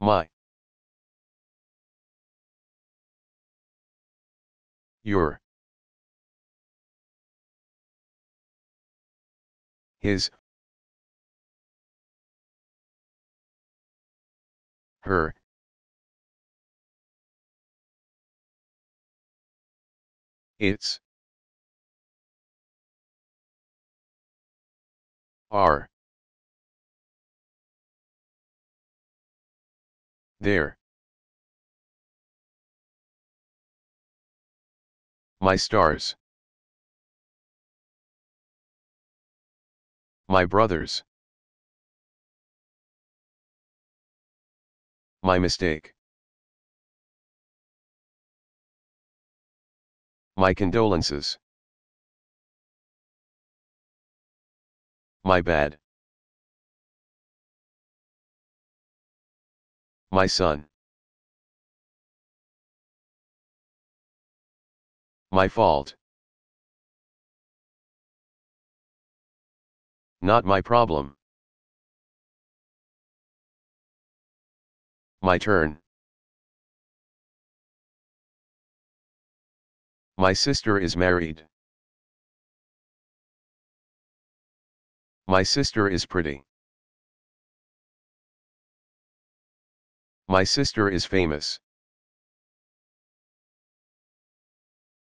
My. Your. His. Her. Its. Are. There. My stars. My brothers. My mistake. My condolences. My bad. my son. My fault. Not my problem. My turn. My sister is married. My sister is pretty. My sister is famous.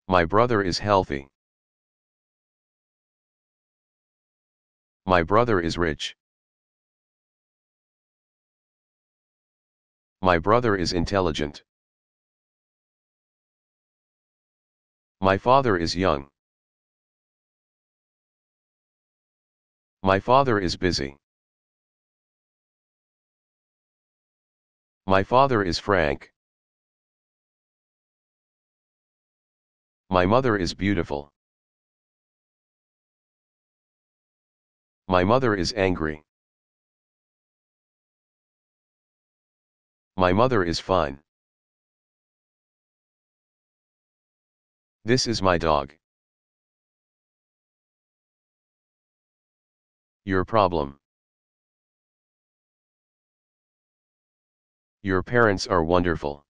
My brother is healthy. My brother is rich. My brother is intelligent. My father is young. My father is busy. My father is Frank. My mother is beautiful. My mother is angry. My mother is fine. This is my dog. Your problem. Your parents are wonderful.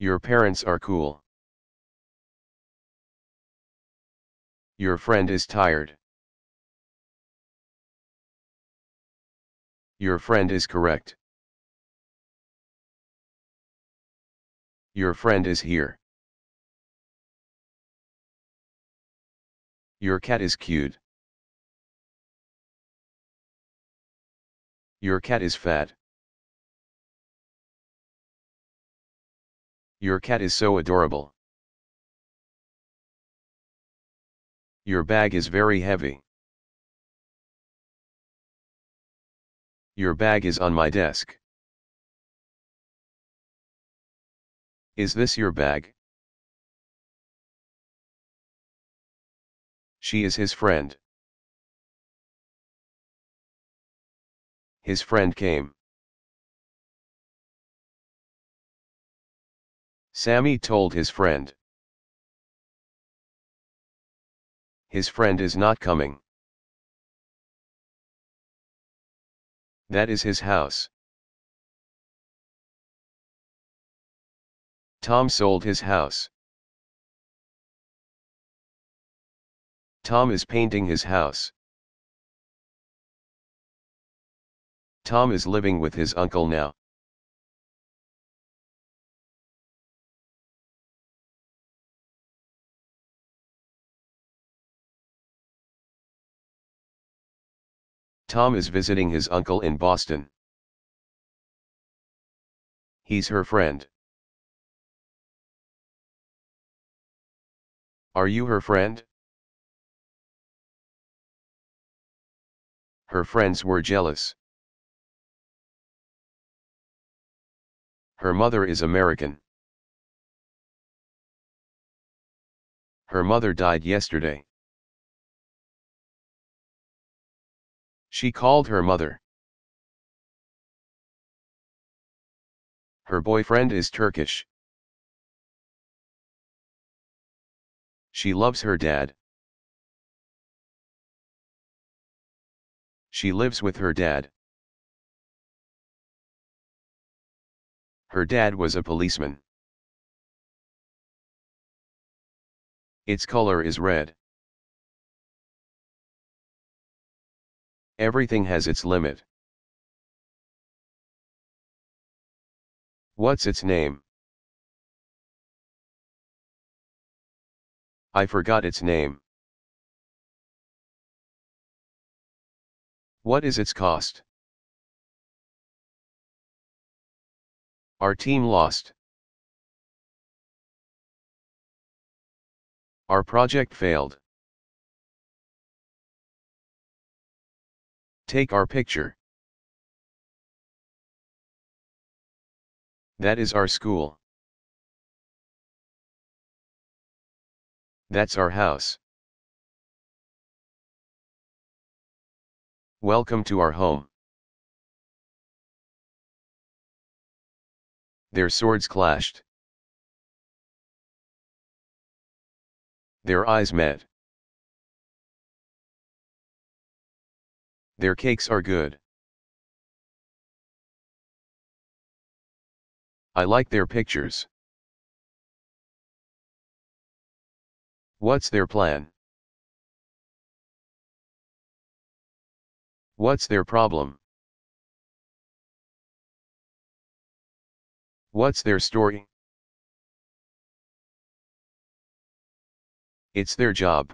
Your parents are cool. Your friend is tired. Your friend is correct. Your friend is here. Your cat is cute. Your cat is fat. Your cat is so adorable. Your bag is very heavy. Your bag is on my desk. Is this your bag? She is his friend. his friend came. Sammy told his friend. His friend is not coming. That is his house. Tom sold his house. Tom is painting his house. Tom is living with his uncle now. Tom is visiting his uncle in Boston. He's her friend. Are you her friend? Her friends were jealous. Her mother is American. Her mother died yesterday. She called her mother. Her boyfriend is Turkish. She loves her dad. She lives with her dad. Her dad was a policeman. Its color is red. Everything has its limit. What's its name? I forgot its name. What is its cost? Our team lost. Our project failed. Take our picture. That is our school. That's our house. Welcome to our home. their swords clashed. Their eyes met. Their cakes are good. I like their pictures. What's their plan? What's their problem? What's their story? It's their job.